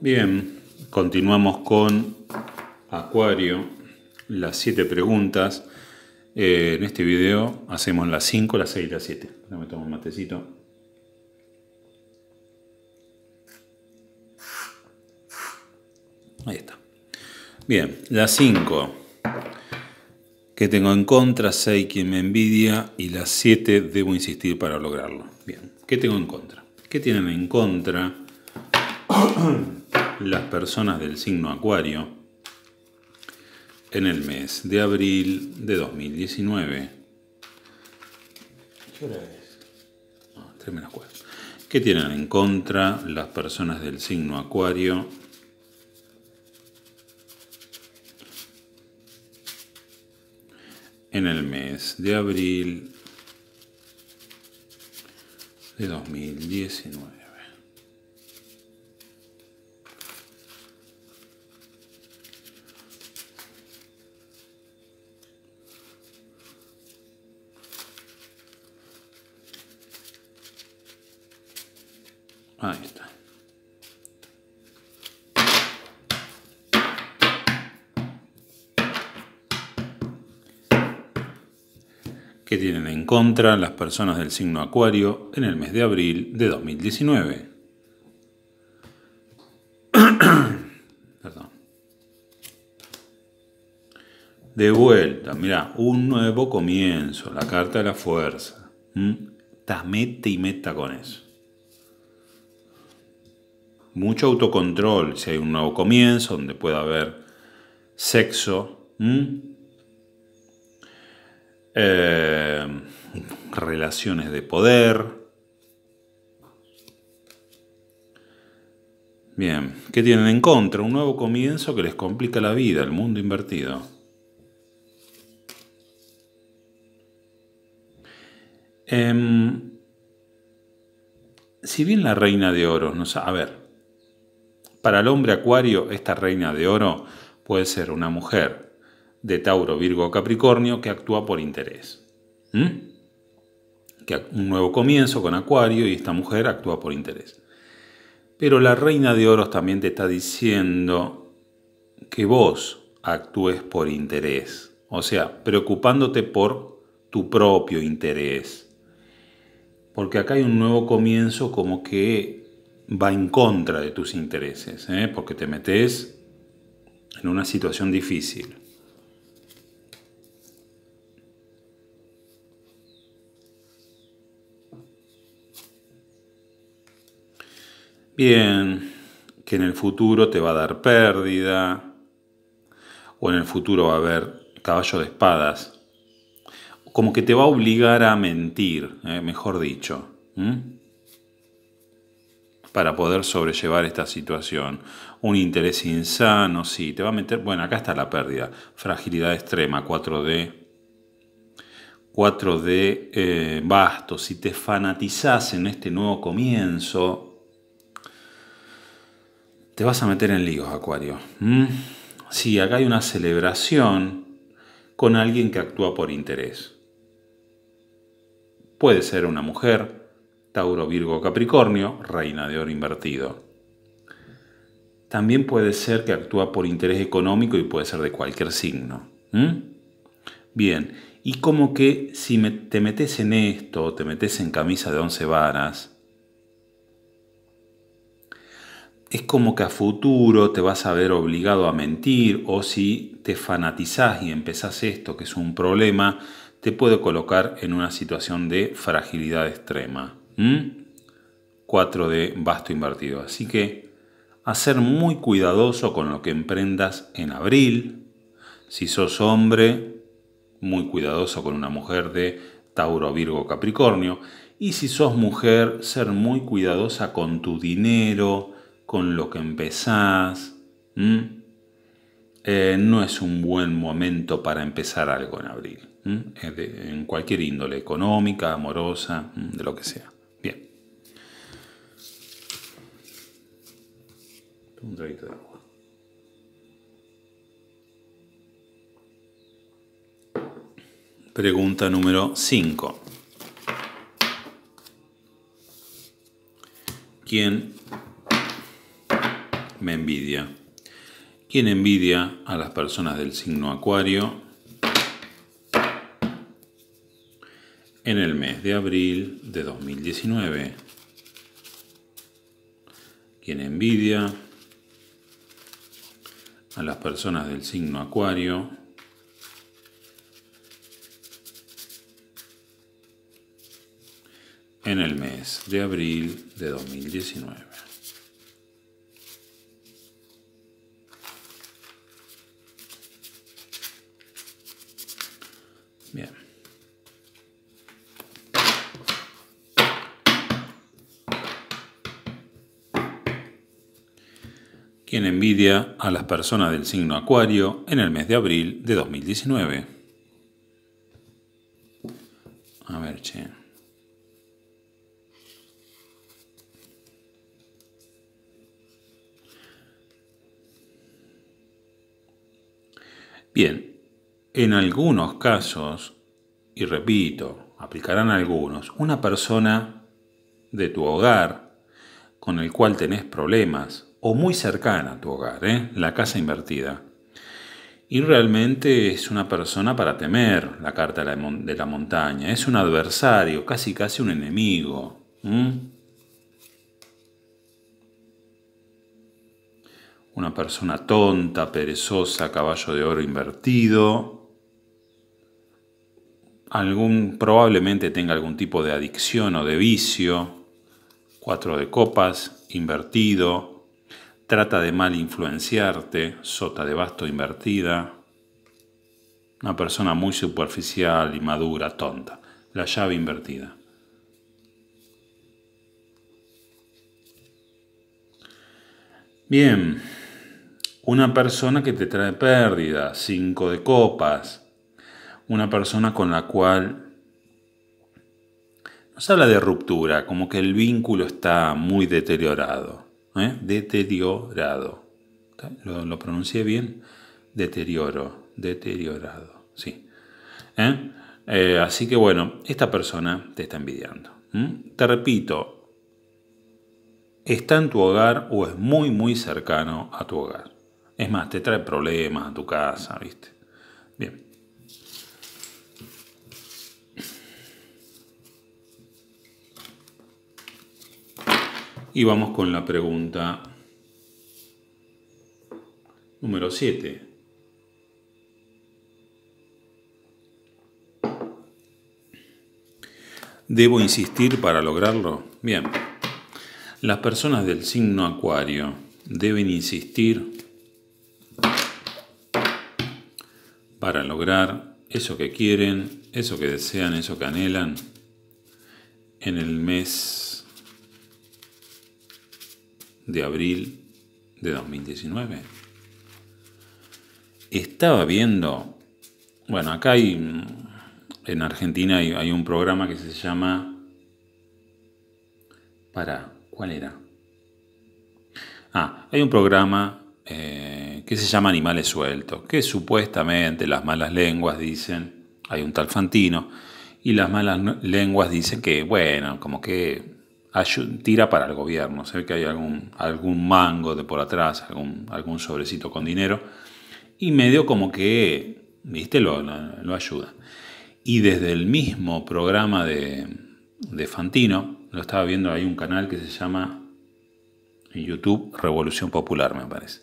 Bien, continuamos con Acuario, las siete preguntas. Eh, en este video hacemos las 5, las 6 y las 7. me tomo un matecito. Ahí está. Bien, las 5. ¿Qué tengo en contra? 6, quien me envidia. Y las 7, debo insistir para lograrlo. Bien, ¿qué tengo en contra? ¿Qué tienen en contra? las personas del signo Acuario en el mes de abril de 2019. ¿Qué tienen en contra las personas del signo Acuario? En el mes de abril de 2019. Ahí está. ¿Qué tienen en contra las personas del signo Acuario en el mes de abril de 2019. Perdón. De vuelta, mirá, un nuevo comienzo, la carta de la fuerza. ¿Mm? mete y meta con eso mucho autocontrol, si hay un nuevo comienzo donde pueda haber sexo, eh, relaciones de poder. Bien, ¿qué tienen en contra? Un nuevo comienzo que les complica la vida, el mundo invertido. Em, si bien la reina de oros nos... A ver, para el hombre acuario, esta reina de oro puede ser una mujer de Tauro, Virgo o Capricornio que actúa por interés. Que un nuevo comienzo con acuario y esta mujer actúa por interés. Pero la reina de oros también te está diciendo que vos actúes por interés, o sea, preocupándote por tu propio interés. Porque acá hay un nuevo comienzo como que va en contra de tus intereses, ¿eh? porque te metes en una situación difícil. Bien, que en el futuro te va a dar pérdida, o en el futuro va a haber caballo de espadas, como que te va a obligar a mentir, ¿eh? mejor dicho para poder sobrellevar esta situación. Un interés insano, sí, te va a meter... Bueno, acá está la pérdida. Fragilidad extrema, 4D. 4D, eh, basto. Si te fanatizas en este nuevo comienzo, te vas a meter en líos, Acuario. ...si acá hay una celebración con alguien que actúa por interés. Puede ser una mujer, Tauro, Virgo, Capricornio, reina de oro invertido. También puede ser que actúa por interés económico y puede ser de cualquier signo. Bien, y como que si te metes en esto, te metes en camisa de once varas, es como que a futuro te vas a ver obligado a mentir o si te fanatizás y empezás esto, que es un problema, te puede colocar en una situación de fragilidad extrema. 4 ¿Mm? de basto invertido. Así que a ser muy cuidadoso con lo que emprendas en abril. Si sos hombre, muy cuidadoso con una mujer de Tauro, Virgo, Capricornio. Y si sos mujer, ser muy cuidadosa con tu dinero, con lo que empezás. ¿Mm? Eh, no es un buen momento para empezar algo en abril, ¿Mm? en cualquier índole, económica, amorosa, de lo que sea. de agua. Pregunta número 5. ¿Quién me envidia? ¿Quién envidia a las personas del signo Acuario en el mes de abril de 2019? ¿Quién envidia? a las personas del signo Acuario. en el mes de abril de 2019. envidia a las personas del signo Acuario en el mes de abril de 2019. A ver, che. Bien, en algunos casos, y repito, aplicarán algunos, una persona de tu hogar con el cual tenés problemas, o muy cercana a tu hogar, ¿eh? la casa invertida. Y realmente es una persona para temer, la carta de la montaña. Es un adversario, casi casi un enemigo. Una persona tonta, perezosa, caballo de oro invertido. Algún, probablemente tenga algún tipo de adicción o de vicio. Cuatro de copas, invertido trata de mal influenciarte, sota de basto invertida, una persona muy superficial, inmadura, tonta, la llave invertida. Bien, una persona que te trae pérdida, cinco de copas, una persona con la cual nos habla de ruptura, como que el vínculo está muy deteriorado. ¿eh? deteriorado. ¿Lo, ¿Lo, pronuncié bien? Deterioro, deteriorado, sí. ¿Eh? Eh, así que bueno, esta persona te está envidiando. Te repito, está en tu hogar o es muy, muy cercano a tu hogar. Es más, te trae problemas a tu casa, ¿viste? Bien. Y vamos con la pregunta número 7. ¿Debo insistir para lograrlo? Bien. Las personas del signo acuario deben insistir para lograr eso que quieren, eso que desean, eso que anhelan en el mes de abril de 2019. Estaba viendo, bueno, acá hay, en Argentina hay, un programa que se llama, para, ¿cuál era? Ah, hay un programa eh, que se llama Animales Sueltos, que supuestamente las malas lenguas dicen, hay un tal Fantino, y las malas lenguas dicen que, bueno, como que tira para el gobierno. sé que hay algún, algún mango de por atrás, algún, sobrecito con dinero. Y medio como que, viste, lo, ayuda. Y desde el mismo programa de, Fantino, lo estaba viendo, hay un canal que se llama en YouTube Revolución Popular, me parece.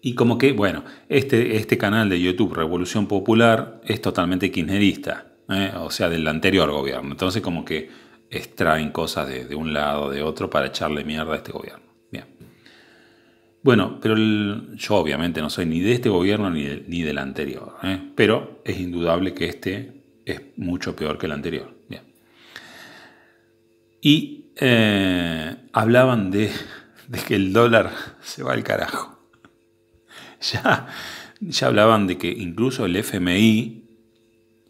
Y como que, bueno, este, este canal de YouTube Revolución Popular es totalmente kirchnerista, ¿eh? o sea, del anterior gobierno. Entonces como que extraen cosas de, un lado, o de otro, para echarle mierda a este gobierno. Bien. Bueno, pero yo obviamente no soy ni de este gobierno ni, ni del anterior, ¿eh? pero es indudable que este es mucho peor que el anterior. Y eh, hablaban de, de, que el dólar se va al carajo. Ya, ya hablaban de que incluso el FMI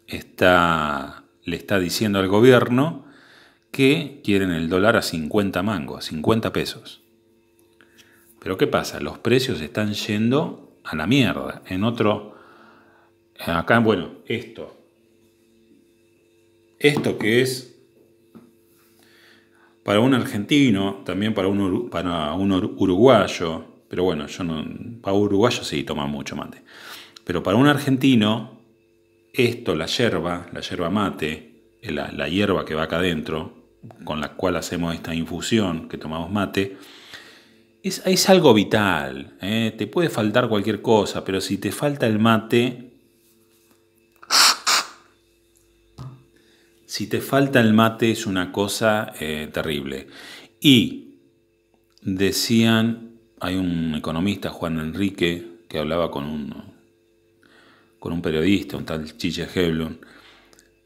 está, le está diciendo al gobierno que quieren el dólar a 50 mangos, 50 pesos. Pero ¿qué pasa? Los precios están yendo a la mierda. En otro... Acá, bueno, esto. Esto que es para un argentino, también para un, para un uruguayo, pero bueno, yo no, para uruguayo sí toma mucho mate. Pero para un argentino, esto, la yerba, la yerba mate, la, la hierba que va acá adentro, con la cual hacemos esta infusión, que tomamos mate, es, algo vital. ¿eh? Te puede faltar cualquier cosa, pero si te falta el mate, si te falta el mate es una cosa eh, terrible. Y decían, hay un economista, Juan Enrique, que hablaba con un, con un periodista, un tal Chiche Heblon,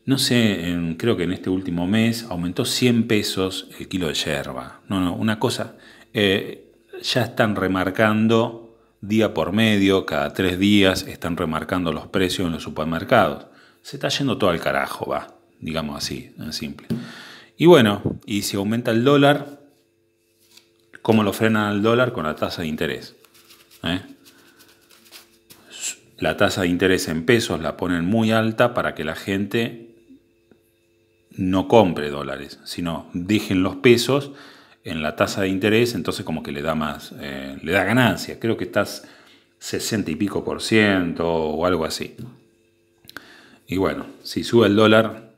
no sé, creo que en este último mes aumentó 100 pesos el kilo de yerba. No, no, una cosa. Eh, ya están remarcando día por medio, cada tres días, están remarcando los precios en los supermercados. Se está yendo todo al carajo, va, digamos así, en simple. Y bueno, y si aumenta el dólar, ¿cómo lo frenan al dólar? Con la tasa de interés. ¿eh? La tasa de interés en pesos la ponen muy alta para que la gente no compre dólares, sino dejen los pesos en la tasa de interés, entonces como que le da más, eh, le da ganancia. Creo que estás 60 y pico por ciento o algo así. Y bueno, si sube el dólar,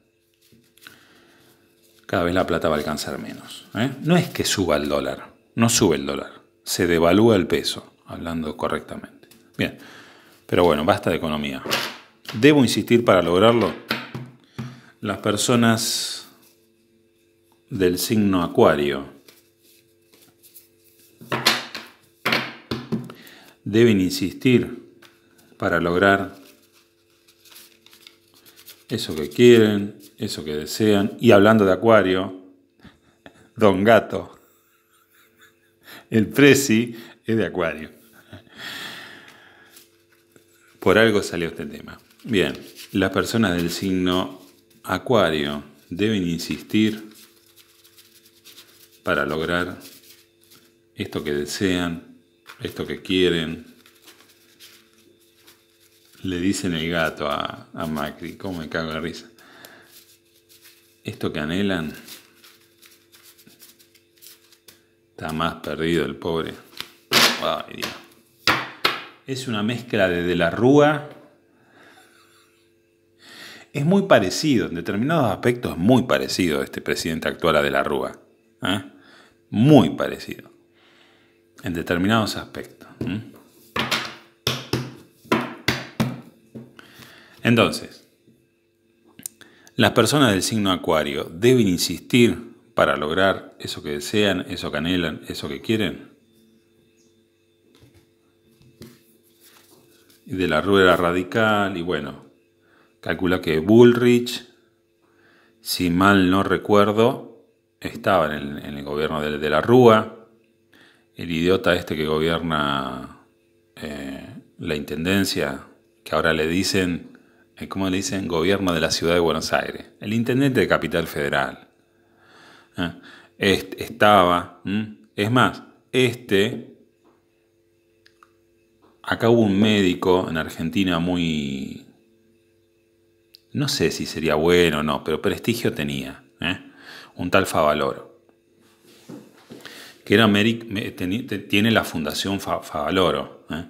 cada vez la plata va a alcanzar menos. ¿eh? No es que suba el dólar, no sube el dólar, se devalúa el peso, hablando correctamente. Bien, pero bueno, basta de economía. ¿Debo insistir para lograrlo? Las personas del signo acuario deben insistir para lograr eso que quieren, eso que desean. Y hablando de acuario, Don Gato, el Prezi es de acuario. Por algo salió este tema. Bien, las personas del signo Acuario deben insistir para lograr esto que desean, esto que quieren. Le dicen el gato a, Macri, ¿cómo me cago de risa? Esto que anhelan está más perdido el pobre. Es una mezcla de De la Rúa es muy parecido, en determinados aspectos es muy parecido este presidente actual a de la Rúa. ¿eh? Muy parecido. En determinados aspectos. Entonces, las personas del signo Acuario deben insistir para lograr eso que desean, eso que anhelan, eso que quieren. Y de la era radical, y bueno, calcula que Bullrich, si mal no recuerdo, estaba en el, gobierno de, la Rúa. El idiota este que gobierna eh, la intendencia, que ahora le dicen, eh, ¿cómo le dicen? Gobierno de la ciudad de Buenos Aires. El intendente de Capital Federal. Ah, estaba. Es más, este acá hubo un médico en Argentina muy, no sé si sería bueno o no, pero prestigio tenía, ¿eh? un tal Favaloro, que era tiene la fundación Favaloro. ¿eh?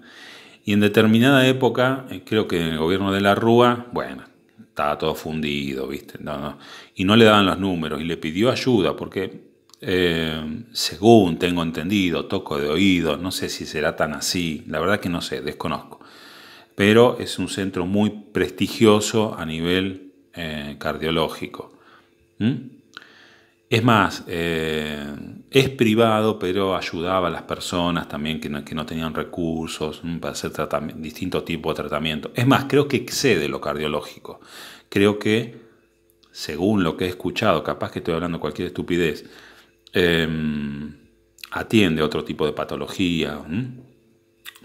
Y en determinada época, eh, creo que en el gobierno de la Rúa, bueno, estaba todo fundido, ¿viste? y no le daban los números, y le pidió ayuda, porque según tengo entendido, toco de oído, no sé si será tan así, la verdad que no sé, desconozco pero es un centro muy prestigioso a nivel eh, cardiológico. ¿Mm? Es más, eh, es privado, pero ayudaba a las personas también que no, tenían recursos mm, para hacer distintos tipos de tratamiento. Es más, creo que excede lo cardiológico. Creo que, según lo que he escuchado, capaz que estoy hablando cualquier estupidez, eh, atiende otro tipo de patología. ¿m?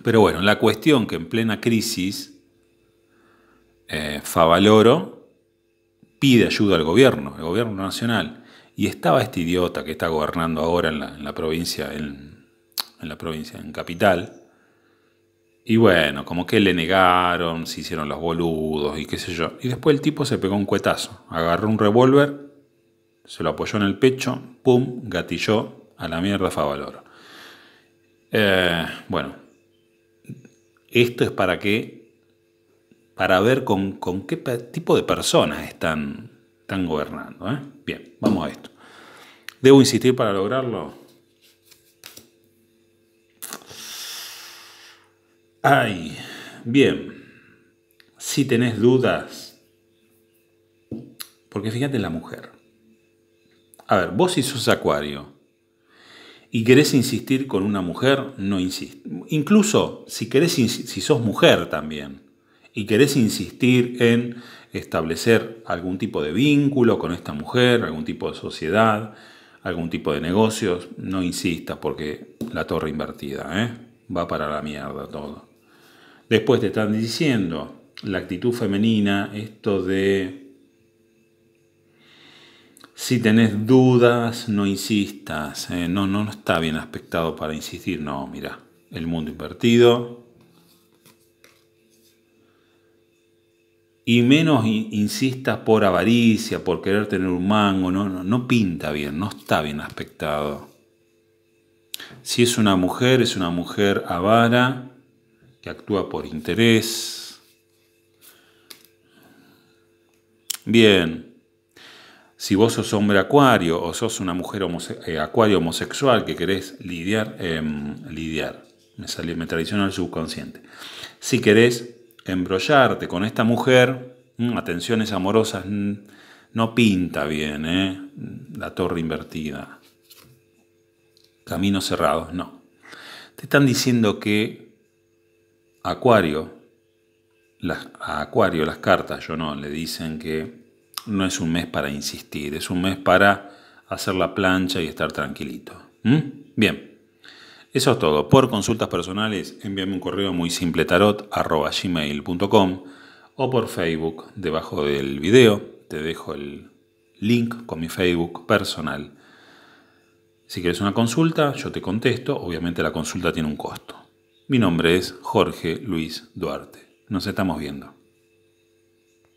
Pero bueno, la cuestión que en plena crisis, eh, Favaloro pide ayuda al gobierno, el gobierno nacional. Y estaba este idiota que está gobernando ahora en la, provincia, en, la provincia, en capital. Y bueno, como que le negaron, se hicieron los boludos y qué sé yo. Y después el tipo se pegó un cuetazo, agarró un revólver, se lo apoyó en el pecho, pum, gatilló a la mierda Favaloro. Eh, bueno, esto es para qué para ver con, qué tipo de personas están, están gobernando. ¿eh? Bien, vamos a esto. ¿Debo insistir para lograrlo? Ay, bien. Si tenés dudas, porque fíjate en la mujer. A ver, vos y sus acuario, y querés insistir con una mujer, no insistas. Incluso si, querés, si sos mujer también y querés insistir en establecer algún tipo de vínculo con esta mujer, algún tipo de sociedad, algún tipo de negocios, no insistas porque la torre invertida ¿eh? va para la mierda todo. Después te están diciendo la actitud femenina, esto de si tenés dudas, no insistas. Eh, no, no, no está bien aspectado para insistir. No, mira, el mundo invertido. Y menos insistas por avaricia, por querer tener un mango. No, no, no pinta bien, no está bien aspectado. Si es una mujer, es una mujer avara que actúa por interés. Bien si vos sos hombre acuario o sos una mujer eh, acuario homosexual que querés lidiar, em, lidiar, me, salió el subconsciente. Si querés embrollarte con esta mujer, mm, atenciones amorosas, no pinta bien, ¿eh? La torre invertida. Caminos cerrados, no. Te están diciendo que Acuario, a Acuario las cartas, yo no, le dicen que no es un mes para insistir, es un mes para hacer la plancha y estar tranquilito. ¿Mm? Bien, eso es todo. Por consultas personales, envíame un correo muy simple tarot.gmail.com o por Facebook, debajo del video, te dejo el link con mi Facebook personal. Si quieres una consulta, yo te contesto. Obviamente la consulta tiene un costo. Mi nombre es Jorge Luis Duarte. Nos estamos viendo.